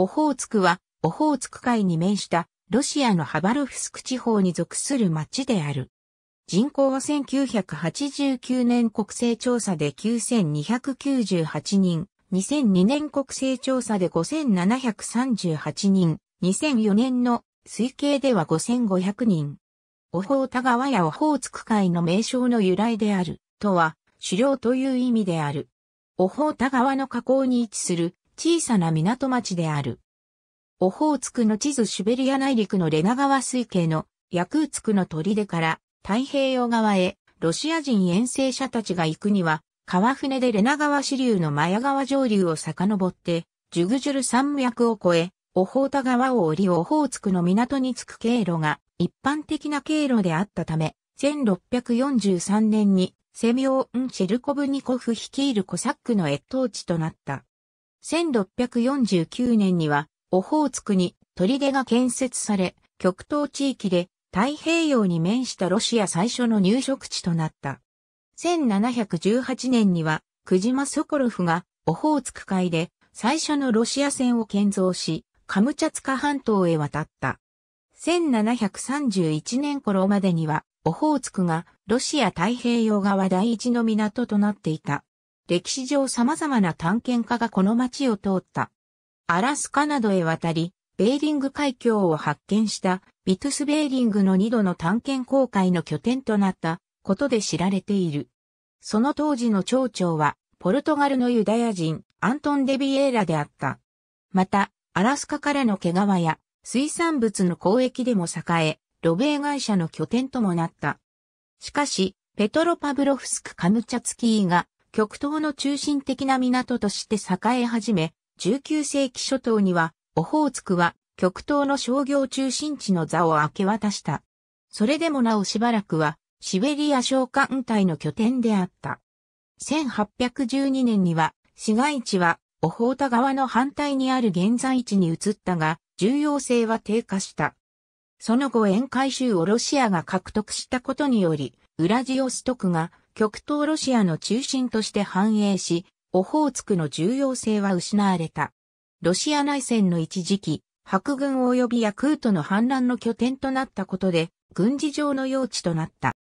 オホーツクは、オホーツク海に面したロシアのハバルフスク地方に属する町である。人口は1989年国勢調査で9298人、2002年国勢調査で5738人、2004年の推計では5500人。オホータ川やオホーツク海の名称の由来である、とは、狩猟という意味である。オホータ川の河口に位置する小さな港町である。オホーツクの地図シュベリア内陸のレナ川水系のヤクーツクの砦から太平洋側へロシア人遠征者たちが行くには、川船でレナ川支流のマヤ川上流を遡って、ジュグジュル山脈を越え、オホータ川を降りオホーツクの港に着く経路が一般的な経路であったため、1643年にセミオン・シェルコブニコフ率いるコサックの越冬地となった。1649年には、オホーツクに砦が建設され、極東地域で太平洋に面したロシア最初の入植地となった。1718年には、クジマソコロフがオホーツク海で最初のロシア船を建造し、カムチャツカ半島へ渡った。1731年頃までには、オホーツクがロシア太平洋側第一の港となっていた。歴史上様々な探検家がこの街を通った。アラスカなどへ渡り、ベーリング海峡を発見したビトゥスベーリングの2度の探検航海の拠点となったことで知られている。その当時の町長は、ポルトガルのユダヤ人、アントン・デビエーラであった。また、アラスカからの毛皮や水産物の交易でも栄え、ロベー会社の拠点ともなった。しかし、ペトロパブロフスク・カムチャツキーが極東の中心的な港として栄え始め、19世紀初頭には、オホーツクは極東の商業中心地の座を明け渡した。それでもなおしばらくは、シベリア商館隊の拠点であった。1812年には、市街地は、オホータ川の反対にある現在地に移ったが、重要性は低下した。その後沿海州をロシアが獲得したことにより、ウラジオストクが極東ロシアの中心として繁栄し、オホーツクの重要性は失われた。ロシア内戦の一時期、白軍及びヤクートの反乱の拠点となったことで、軍事上の用地となった。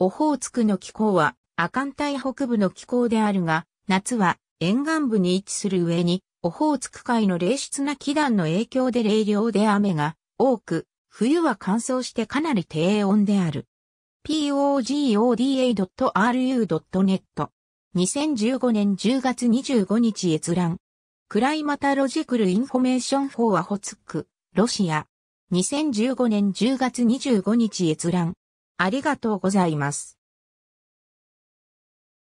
オホーツクの気候は、アカン帯北部の気候であるが、夏は沿岸部に位置する上に、オホーツク海の冷湿な気団の影響で冷涼で雨が多く、冬は乾燥してかなり低温である。pogoda.ru.net。2015年10月25日閲覧。クライマタロジクルインフォメーションフォーアホツク、ロシア。2015年10月25日閲覧。ありがとうございます。